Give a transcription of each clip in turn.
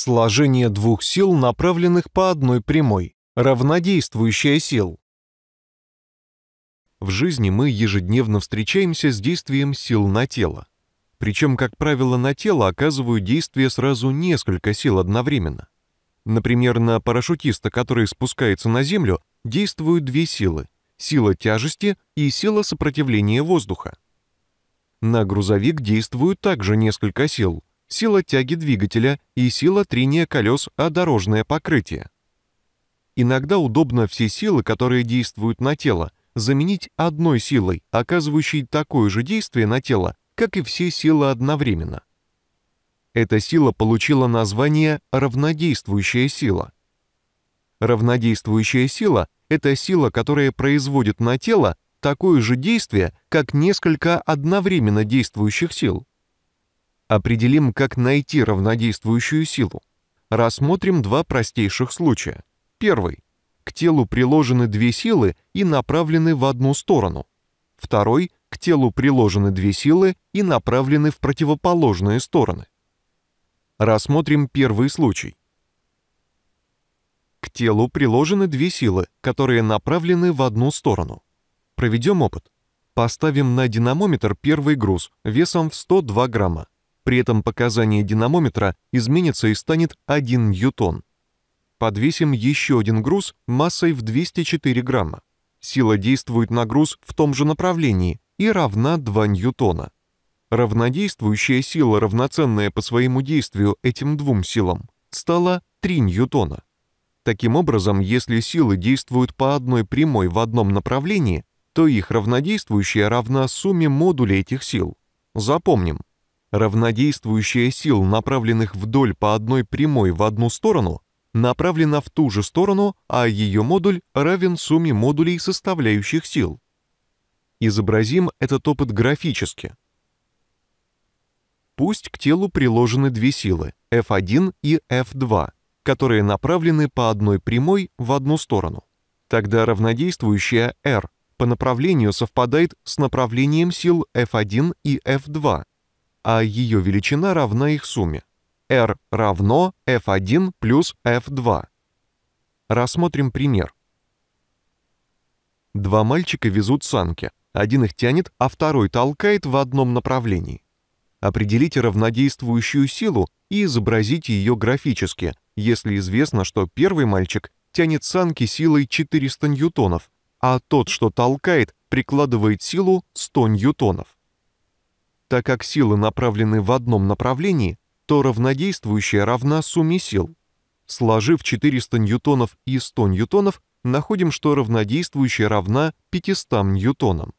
Сложение двух сил, направленных по одной прямой, равнодействующая сил. В жизни мы ежедневно встречаемся с действием сил на тело. Причем, как правило, на тело оказывают действие сразу несколько сил одновременно. Например, на парашютиста, который спускается на землю, действуют две силы – сила тяжести и сила сопротивления воздуха. На грузовик действуют также несколько сил – сила тяги двигателя и сила трения колес о дорожное покрытие. Иногда удобно все силы, которые действуют на тело, заменить одной силой, оказывающей такое же действие на тело, как и все силы одновременно. Эта сила получила название равнодействующая сила. Равнодействующая сила — это сила, которая производит на тело такое же действие, как несколько одновременно действующих сил. Определим, как найти равнодействующую силу. Рассмотрим два простейших случая. Первый. К телу приложены две силы и направлены в одну сторону. Второй. К телу приложены две силы и направлены в противоположные стороны. Рассмотрим первый случай. К телу приложены две силы, которые направлены в одну сторону. Проведем опыт. Поставим на динамометр первый груз весом в 102 грамма. При этом показание динамометра изменится и станет 1 ньютон. Подвесим еще один груз массой в 204 грамма. Сила действует на груз в том же направлении и равна 2 ньютона. Равнодействующая сила, равноценная по своему действию этим двум силам, стала 3 ньютона. Таким образом, если силы действуют по одной прямой в одном направлении, то их равнодействующая равна сумме модуля этих сил. Запомним, Равнодействующая сил, направленных вдоль по одной прямой в одну сторону, направлена в ту же сторону, а ее модуль равен сумме модулей составляющих сил. Изобразим этот опыт графически. Пусть к телу приложены две силы F1 и F2, которые направлены по одной прямой в одну сторону. Тогда равнодействующая R по направлению совпадает с направлением сил F1 и F2, а ее величина равна их сумме. R равно f1 плюс f2. Рассмотрим пример. Два мальчика везут санки. Один их тянет, а второй толкает в одном направлении. Определите равнодействующую силу и изобразите ее графически, если известно, что первый мальчик тянет санки силой 400 ньютонов, а тот, что толкает, прикладывает силу 100 ньютонов. Так как силы направлены в одном направлении, то равнодействующая равна сумме сил. Сложив 400 ньютонов и 100 ньютонов, находим, что равнодействующая равна 500 ньютонам.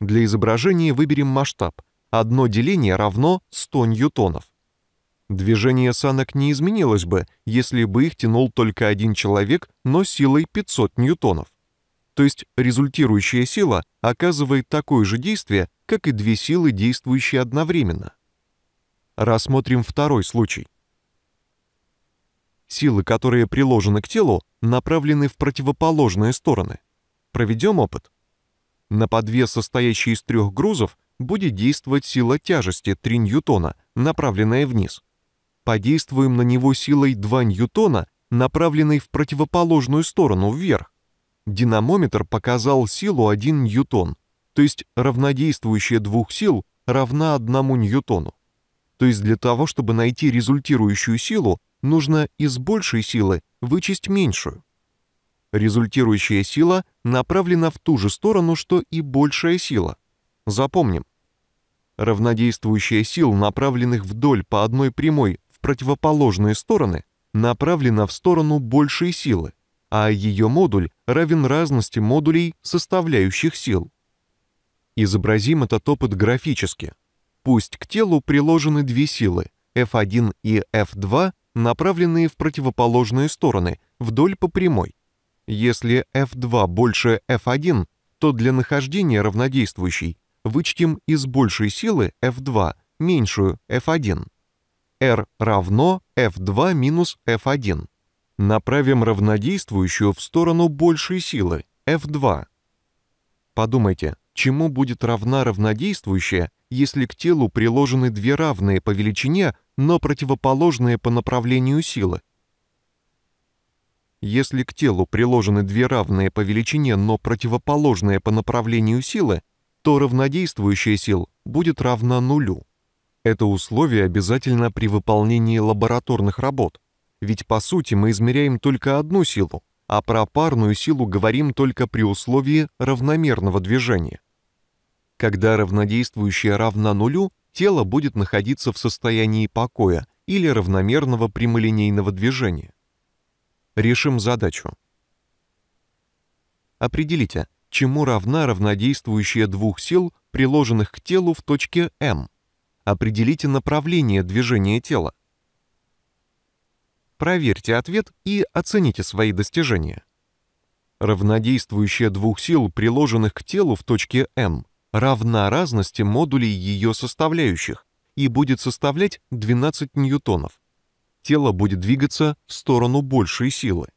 Для изображения выберем масштаб. Одно деление равно 100 ньютонов. Движение санок не изменилось бы, если бы их тянул только один человек, но силой 500 ньютонов то есть результирующая сила оказывает такое же действие, как и две силы, действующие одновременно. Рассмотрим второй случай. Силы, которые приложены к телу, направлены в противоположные стороны. Проведем опыт. На подвес, состоящий из трех грузов, будет действовать сила тяжести 3 ньютона, направленная вниз. Подействуем на него силой 2 ньютона, направленной в противоположную сторону, вверх. Динамометр показал силу 1 ньютон, то есть равнодействующая двух сил равна 1 ньютону. То есть для того, чтобы найти результирующую силу, нужно из большей силы вычесть меньшую. Результирующая сила направлена в ту же сторону, что и большая сила. Запомним. Равнодействующая сил, направленных вдоль по одной прямой в противоположные стороны, направлена в сторону большей силы а ее модуль равен разности модулей составляющих сил. Изобразим этот опыт графически. Пусть к телу приложены две силы F1 и F2, направленные в противоположные стороны, вдоль по прямой. Если F2 больше F1, то для нахождения равнодействующей вычтем из большей силы F2 меньшую F1. R равно F2 минус F1. Направим равнодействующую в сторону большей силы, F2. Подумайте, чему будет равна равнодействующая, если к телу приложены две равные по величине, но противоположные по направлению силы? Если к телу приложены две равные по величине, но противоположные по направлению силы, то равнодействующая сил будет равна нулю. Это условие обязательно при выполнении лабораторных работ. Ведь по сути мы измеряем только одну силу, а про парную силу говорим только при условии равномерного движения. Когда равнодействующая равна нулю, тело будет находиться в состоянии покоя или равномерного прямолинейного движения. Решим задачу. Определите, чему равна равнодействующая двух сил, приложенных к телу в точке М. Определите направление движения тела. Проверьте ответ и оцените свои достижения. Равнодействующая двух сил, приложенных к телу в точке М, равна разности модулей ее составляющих и будет составлять 12 ньютонов. Тело будет двигаться в сторону большей силы.